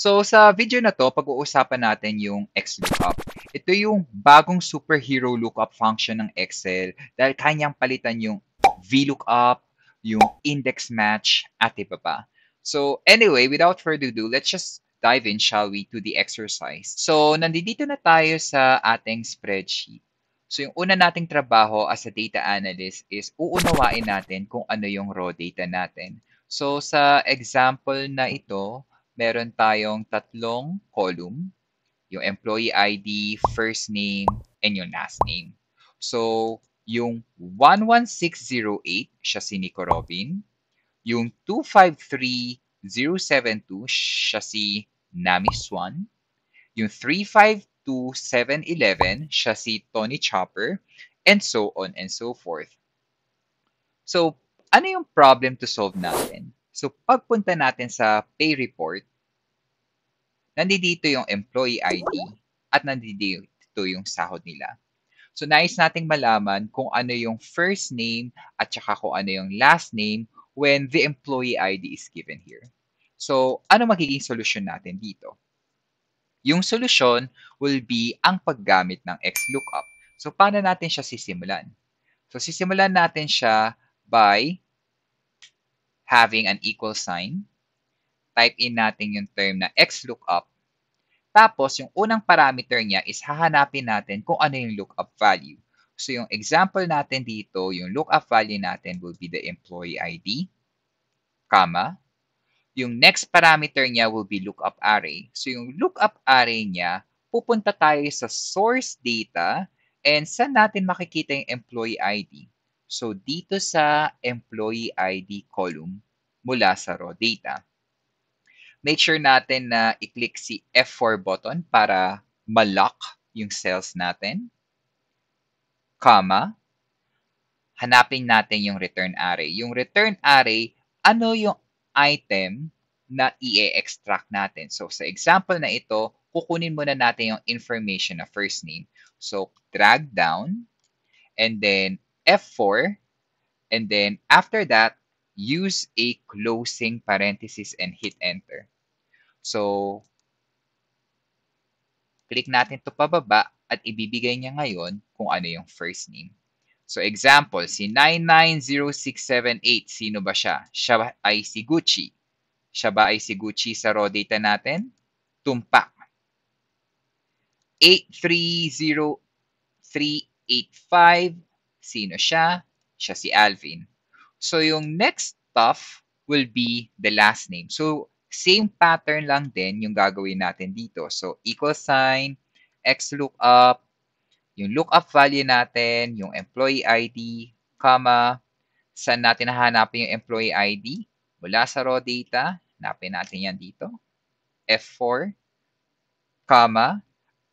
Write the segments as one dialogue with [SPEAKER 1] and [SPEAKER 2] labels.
[SPEAKER 1] So sa video na to, pag-uusapan natin yung XLOOKUP. Ito yung bagong superhero lookup function ng Excel dahil kanyang palitan yung VLOOKUP, yung index match, at iba pa. So anyway, without further ado, let's just dive in, shall we, to the exercise. So nandito na tayo sa ating spreadsheet. So yung una nating trabaho as a data analyst is uunawain natin kung ano yung raw data natin. So sa example na ito, meron tayong tatlong column, yung employee ID, first name, and yung last name. So, yung 11608, siya si Nico Robin. Yung 253072, siya si Nami Swan. Yung 352711, siya si Tony Chopper. And so on and so forth. So, ano yung problem to solve natin? So pagpunta natin sa pay report, nandito yung employee ID at nandito yung sahod nila. So nais nating malaman kung ano yung first name at saka kung ano yung last name when the employee ID is given here. So ano magiging solusyon natin dito? Yung solusyon will be ang paggamit ng XLOOKUP. So paano natin siya sisimulan? So sisimulan natin siya by having an equal sign. Type in natin yung term na xlookup. Tapos, yung unang parameter niya is hahanapin natin kung ano yung lookup value. So, yung example natin dito, yung lookup value natin will be the employee ID, comma. Yung next parameter niya will be lookup array. So, yung lookup array niya, pupunta tayo sa source data and saan natin makikita yung employee ID. So, dito sa employee ID column mula sa raw data, make sure natin na i-click si F4 button para ma-lock yung cells natin. Comma, hanapin natin yung return array. Yung return array, ano yung item na i-extract natin. So, sa example na ito, kukunin muna natin yung information na first name. So, drag down, and then F4, and then after that, use a closing parenthesis and hit enter. So, click natin to pababa at ibibigay niya ngayon kung ano yung first name. So example, si 990678, sino ba siya? Siya ay si Gucci. Siya ba ay si Gucci sa raw data natin? Tumpak. 830385 Sino siya? Siya si Alvin. So yung next stuff will be the last name. So same pattern lang din yung gagawin natin dito. So equal sign, x lookup, yung lookup value natin, yung employee ID, comma, saan natin hahanapin yung employee ID? Mula sa raw data, hanapin natin yan dito. F4, comma,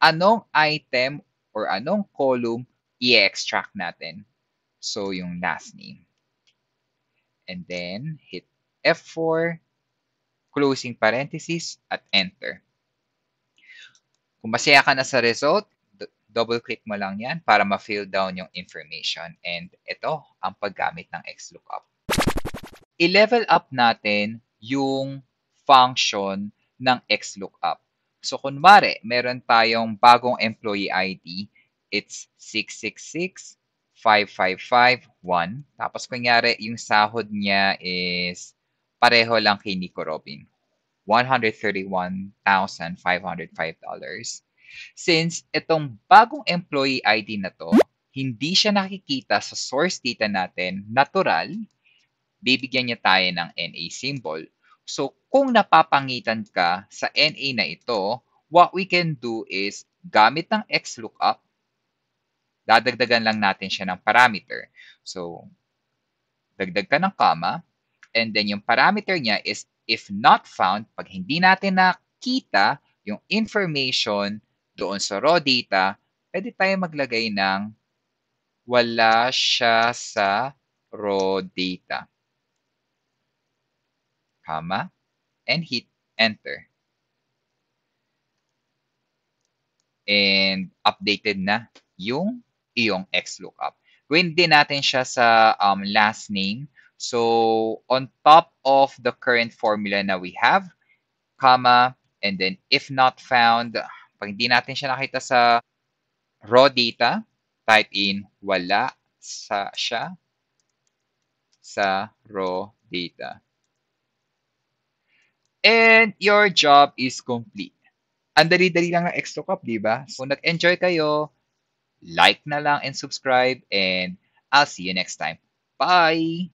[SPEAKER 1] anong item or anong column i-extract natin. So, yung last name. And then, hit F4, closing parenthesis, at enter. Kung masaya ka na sa result, double-click mo lang yan para ma-fill down yung information. And ito ang paggamit ng XLOOKUP. I-level up natin yung function ng XLOOKUP. So, kunwari, meron tayong bagong employee ID it's 666 5551 Tapos kunyari, yung sahod niya is pareho lang kay Nico Robin. $131,505. Since itong bagong employee ID na to, hindi siya nakikita sa source data natin natural, bibigyan niya tayo ng NA symbol. So kung napapangitan ka sa NA na ito, what we can do is gamit ng XLOOKUP, Dadagdagan lang natin siya ng parameter. So, dagdag ka ng comma, and then yung parameter niya is if not found, pag hindi natin nakita yung information doon sa raw data, pwede tayo maglagay ng wala siya sa raw data. Comma, and hit enter. And updated na yung iyong XLOOKUP. Print din natin siya sa um, last name. So, on top of the current formula na we have, comma, and then if not found, pag hindi natin siya nakita sa raw data, type in wala sa siya sa raw data. And your job is complete. Ang dali-dali lang ng ex-lookup, di ba? So, nag-enjoy kayo like na lang and subscribe and I'll see you next time. Bye!